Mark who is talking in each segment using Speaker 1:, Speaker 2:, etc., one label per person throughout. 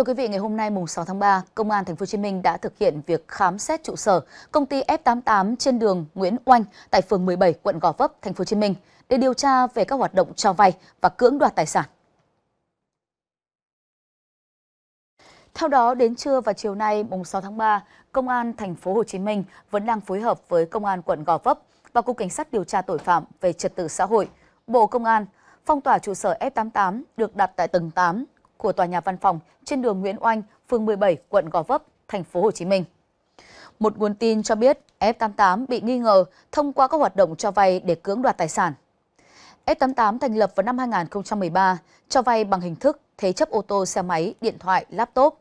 Speaker 1: Thưa quý vị, ngày hôm nay mùng 6 tháng 3, Công an thành phố Hồ Chí Minh đã thực hiện việc khám xét trụ sở công ty F88 trên đường Nguyễn Oanh tại phường 17, quận Gò Vấp, thành phố Hồ Chí Minh để điều tra về các hoạt động cho vay và cưỡng đoạt tài sản. Theo đó, đến trưa và chiều nay, mùng 6 tháng 3, Công an thành phố Hồ Chí Minh vẫn đang phối hợp với Công an quận Gò Vấp và Cục Cảnh sát điều tra tội phạm về trật tự xã hội, Bộ Công an phong tỏa trụ sở F88 được đặt tại tầng 8 của tòa nhà văn phòng trên đường Nguyễn Oanh, phường 17, quận Gò Vấp, thành phố Hồ Chí Minh. Một nguồn tin cho biết F88 bị nghi ngờ thông qua các hoạt động cho vay để cưỡng đoạt tài sản. F88 thành lập vào năm 2013, cho vay bằng hình thức thế chấp ô tô, xe máy, điện thoại, laptop.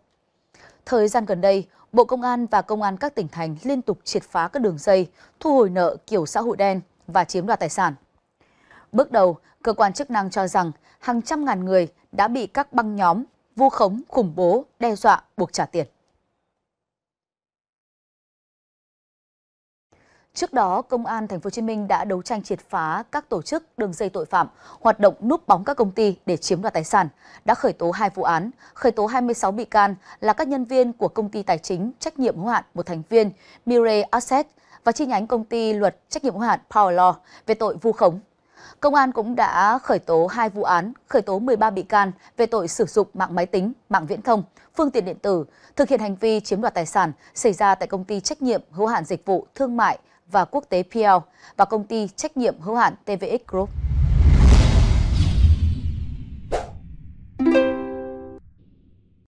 Speaker 1: Thời gian gần đây, Bộ Công an và Công an các tỉnh thành liên tục triệt phá các đường dây, thu hồi nợ kiểu xã hội đen và chiếm đoạt tài sản. Bước đầu, cơ quan chức năng cho rằng hàng trăm ngàn người đã bị các băng nhóm vu khống, khủng bố, đe dọa, buộc trả tiền. Trước đó, Công an Thành phố Hồ Chí Minh đã đấu tranh triệt phá các tổ chức đường dây tội phạm, hoạt động núp bóng các công ty để chiếm đoạt tài sản, đã khởi tố hai vụ án, khởi tố 26 bị can là các nhân viên của công ty tài chính trách nhiệm hữu hạn một thành viên Mire Asset và chi nhánh công ty luật trách nhiệm hữu hạn Power Law về tội vu khống Công an cũng đã khởi tố hai vụ án, khởi tố 13 bị can về tội sử dụng mạng máy tính, mạng viễn thông, phương tiện điện tử, thực hiện hành vi chiếm đoạt tài sản xảy ra tại công ty trách nhiệm hữu hạn dịch vụ thương mại và quốc tế PL và công ty trách nhiệm hữu hạn TVX Group.